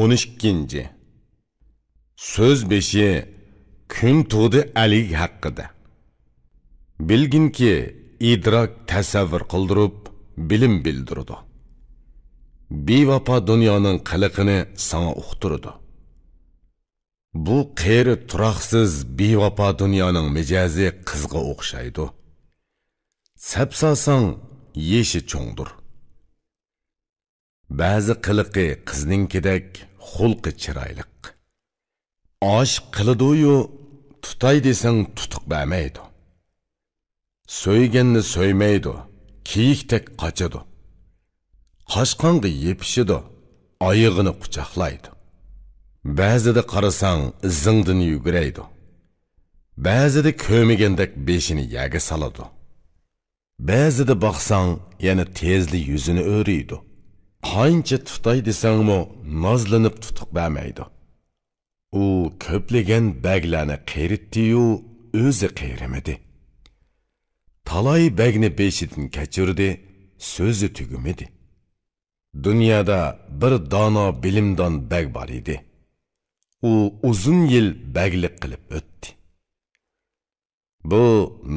o'n ikkinchi so'z beshi kun tug'di ali haqida bilginki idrok tasavvur qildirib bilim bildirdi bevafo dunyoning qiliqini sana uqtirdi bu qeri turoqsiz bevafo dunyoning mijazi qizga o'xshaydi sapsosang yeshi cho'ngdir ba'zi qiliqi qizningkidek xulqi chiroyliq osh qilidiyu tutay desang tutuq bermaydi so'yganni so'ymaydi kiyikdek qochadi qochqonga yepishidi oyig'ini quchoqlaydi ba'zida qarasang izingdan yuguraydi ba'zida ko'migandek beshini yaga soladi ba'zida boqsang yana tezli yuzini o'riydi qancha tutay desangmi nozlanib tutuq bermaydi u ko'plagan baglarni qiyritdiyu o'zi qiyrimidi talay bagni beshidan kechirdi so'zi tugumidi dunyoda bir dono bilimdon bag bor edi u uzun yil baglik qilib o'tdi bu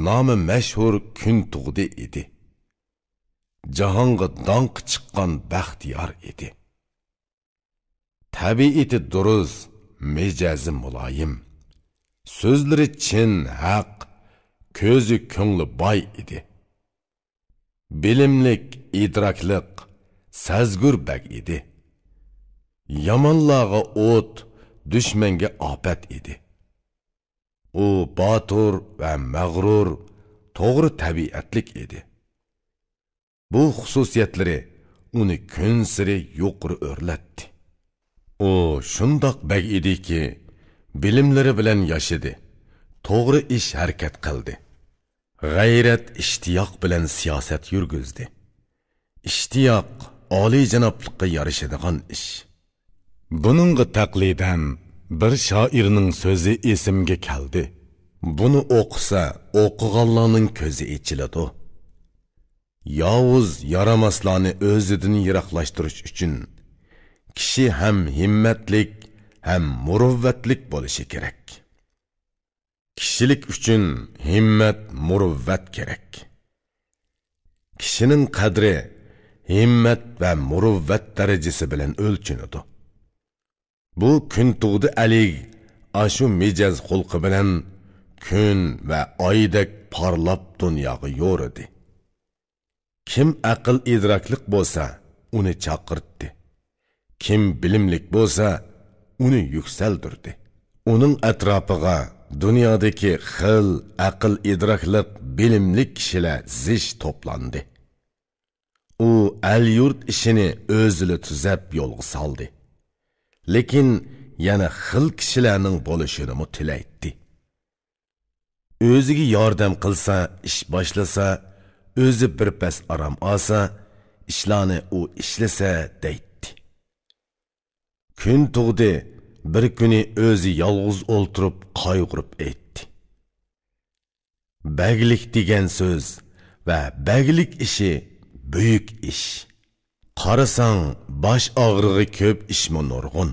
nomi mashhur kun tug'di edi jahonga donq chiqqan baxtiyor edi tabiati durust mijazi muloyim so'zlari chin haq ko'zi ko'ngli boy edi bilimlik idrokliq sazgur bak edi yomonlarga o't dushmanga ofat edi u botur va mag'rur to'g'ri tabiatlik edi bu xususiyatlari uni kun siri yuqori o'rlatdi u shundoq bag ediki bilimlari bilan yashadi to'g'ri ish harakat qildi g'ayrat ishtiyoq bilan siyosat yurgizdi ishtiyoq oliyjanobliqqa yarashadigan ish buningga taqlidan bir shoirning so'zi esimga keldi buni o'qisa o'qiganlarning ko'zi ichiladi yovuz yaramaslarni o'zidan yiroqlashtirish uchun kishi ham himmatlik ham muruvvatlik bo'lishi kerak kishilik uchun himmat muruvvat kerak kishining qadri himmat va muruvvat darajasi bilan o'lchanadi bu kun tug'di alik ashu mijaz xulqi bilan kun va oydek porlab dunyoga yo'ridi kim aql idroklik bo'lsa uni chaqirtdi kim bilimlik bo'lsa uni yuksaldirdi uning atrofiga dunyodagi xil aql idrokliq bilimlik kishilar zich to'plandi u al yurt ishini o'zini tuzab yo'lga soldi lekin yana xil kishilarning bo'lishini tilaydi o'ziga yordam qilsa ish boshlasa o'zi birpas arom olsa ishlarni u ishlasa deydi kun tug'di bir kuni o'zi yolg'iz o'ltirib qayg'urib aytdi baglik degan so'z va baglik ishi buyuk ish qarasang bosh og'rig'i ko'p ishmi nurg'un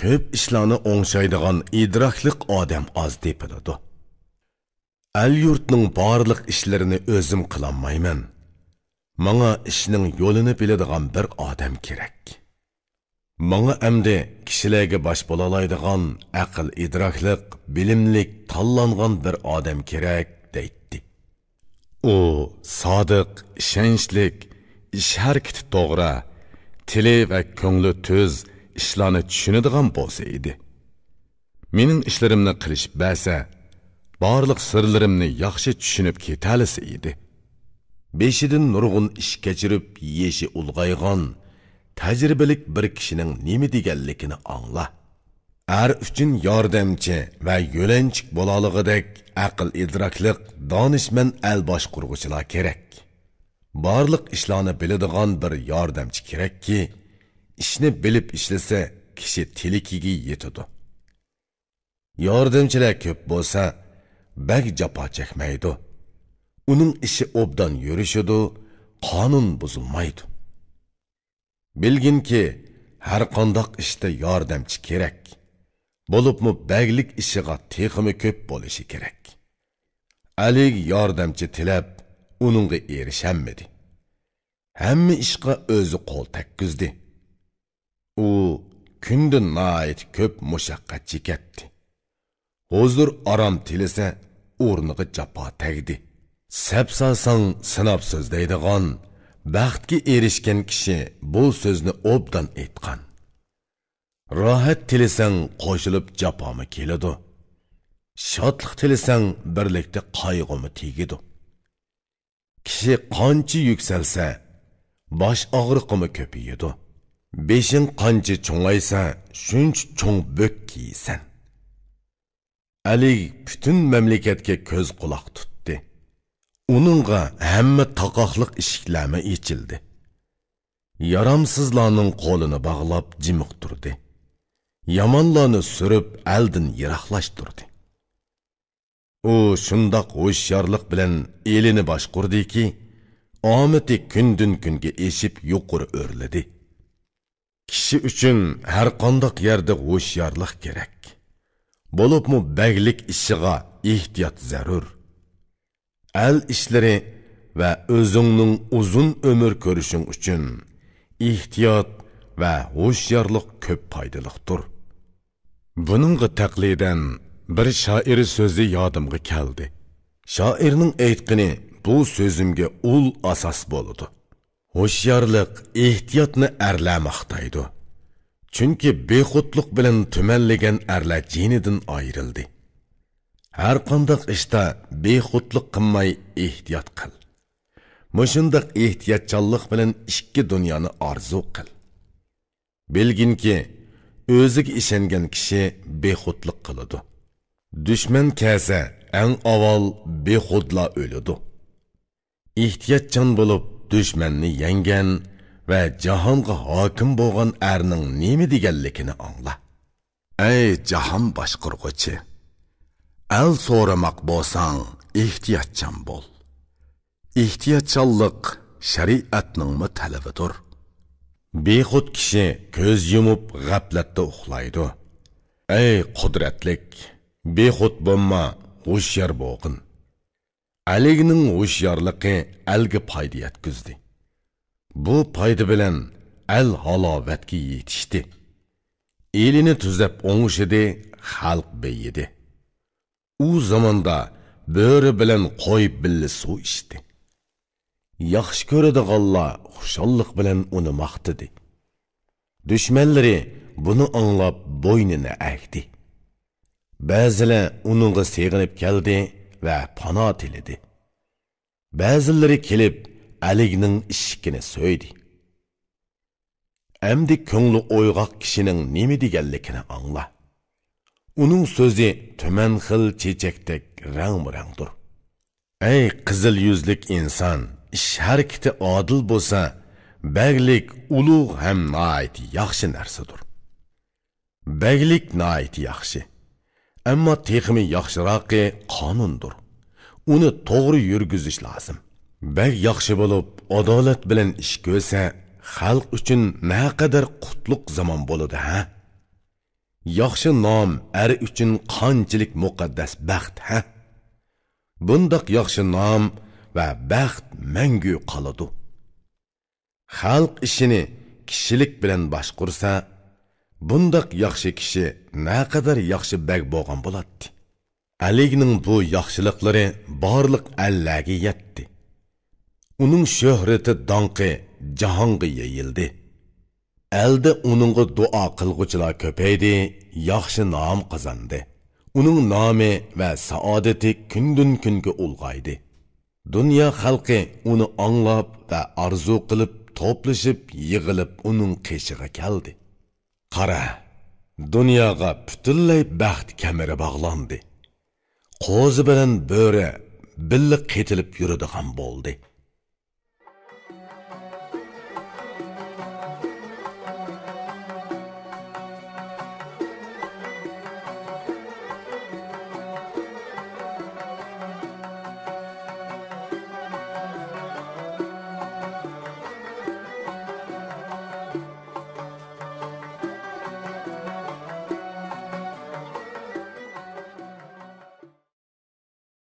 ko'p ishlarni o'ngshaydigan idrokliq odam oz depiladi Әл yurtның барлық ішлеріні өзім қыламаймен. Маңа ішінің yolunu біледіған бір адам керек. Маңа әмді кішіләге баш болалайдыған әқіл идрахлық, білімлік, талланған бір адам керек дейтті. О, садық, шәншлік, іш әркеті тоғра, тілі вә көңлі төз ішланы түшінедіған болса еді. Менің ішілерімні қылыш бәсі, barliq sirlarimni yaxshi tushunib ketalisi edi beshidan nurg'un ish kechirib yeshi ulg'aygan tajribalik bir kishining nima deganligini angla ar uchun yordamchi va yo'lanchik bo'lolig'idek aql idrokliq donishmand al boshqurg'uchilar kerak barliq ishlarni biladigan bir yordamchi kerakki ишни bilib ishlasa киши tilikiga yetadi yordamchilar ko'p bo'lsa bag japa chekmaydi uning ishi obdan yurishidi qonun buzilmaydi bilginki har qandoq ishda yordamchi kerak bo'libmi baglik ishiga teximi ko'p bo'lishi kerak alik yordamchi tilab uningga erishammidi hamma ishqa o'zi qo'l takkizdi u kundi noit ko'p mushaqqat chekatdi hozir orom tilasa o'rniga jafo tagdi sap solsang sinobsiz deydigan baxtga erishgan kishi bu so'zni obdan aytgan rohat tilasang qo'shilib jafomi keladi shodlik tilasang birlikda qayg'umi tegidi kishi qancha yuksalsa bosh og'riqimi ko'payadi beshing qancha cho'ngaysa shuncha cho'ng bo'k kiysan ali butun mamlakatga ko'z quloq tutdi uningga hamma toqoqliq eshiklami ichildi yaramsizlarning qo'lini bog'lab jimiq turdi yomonlarni surib aldin yiroqlashtirdi u shundoq ho'shyorlik bilan elini boshqurdiki omiti kundan kunga eshib yuqur o'rladi kishi uchun har qandoq yerda ho'shyorlik kerak bo'libmi baglik ishiga ehtiyot zarur al ishlari va o'zingning uzun umr ko'rishing uchun ehtiyot va hushyorlik ko'p foydaliqdir buningga taqlidan bir shoiri so'zi yodimga keldi shoirning aytqini bu so'zimga ul asos bo'ldi hushyorlik ehtiyotni arlamoqdaydi chunki bexudliq bilan tumanlagan arlar jinidan ayrildi har qandoq ishda bexudliq qilmay ehtiyot qil mushundoq ehtiyotchanlik bilan ikki dunyoni orzu qil bilginki o'ziga ishongan kishi bexudliq qiladi dushman kelsa eng avval bexudla o'ladi ehtiyotchan bo'lib dushmanni yenggan va jahonga hokim bo'lgan arning аңла. deganligini angla ey jahon boshqurg'uchi al so'ramoq bo'lsang ehtiyotchan bo'l ehtiyotchanlik shariatningmi talabidir bexud kishi ko'z yumib g'aflatda uxlaydi ey qudratlik bexud bo'lma hushyor bo'lg'in aligining hushyorligi alga foyda bu foyda bilan al halovatga yetishdi elini tuzab o'ngishidi xalq beyidi u zamonda bo'ri bilan qo'y billa suv ichdi yaxshi ko'radiganlar xushalliq bilan uni maqtadi dushmanlari buni anglab bo'ynini agdi ba'zilar uningga sig'inib keldi va pano tilidi ba'zilari kelib әлігінің ішкіні сөйді. Әмді көңлі ойғақ кішінің неме дегенлікіні аңла. Оның сөзі төмен қыл чечектек рәң-мұрәңдір. Әй қызыл юзлік инсан, іш әркеті адыл болса, бәгілік ұлуғ әм наайты яқшы нәрсідір. Бәгілік наайты яқшы. Әмі текімі яқшырақы қанунdur. Оны тоғры үргізіш лазым. bak yaxshi bo'lib adolat bilan ish ko'rsa xalq uchun naqadar qutluq zamon bo'ladi ha yaxshi nom ar er uchun qanchalik muqaddas baxt ha bundoq yaxshi nom va baxt mangu qoladi xalq ishini kishilik bilan boshqursa bundoq yaxshi kishi naqadar yaxshi bag bo'lgan bo'ladi alining bu yaxshiliqlari borliq allaga yetdi uning shuhrati donqi jahonga yeyildi alda uningga duo qilg'uchilar ko'paydi yaxshi nom qozondi uning nomi va saodati kundan kunga ulg'aydi dunyo xalqi uni anglab va orzu qilib to'plashib yig'ilib uning qishig'a keldi qara dunyoga butunlay baxt kamiri bog'landi qo'zi bilan bo'ri billa ketilib yuradigan bo'ldi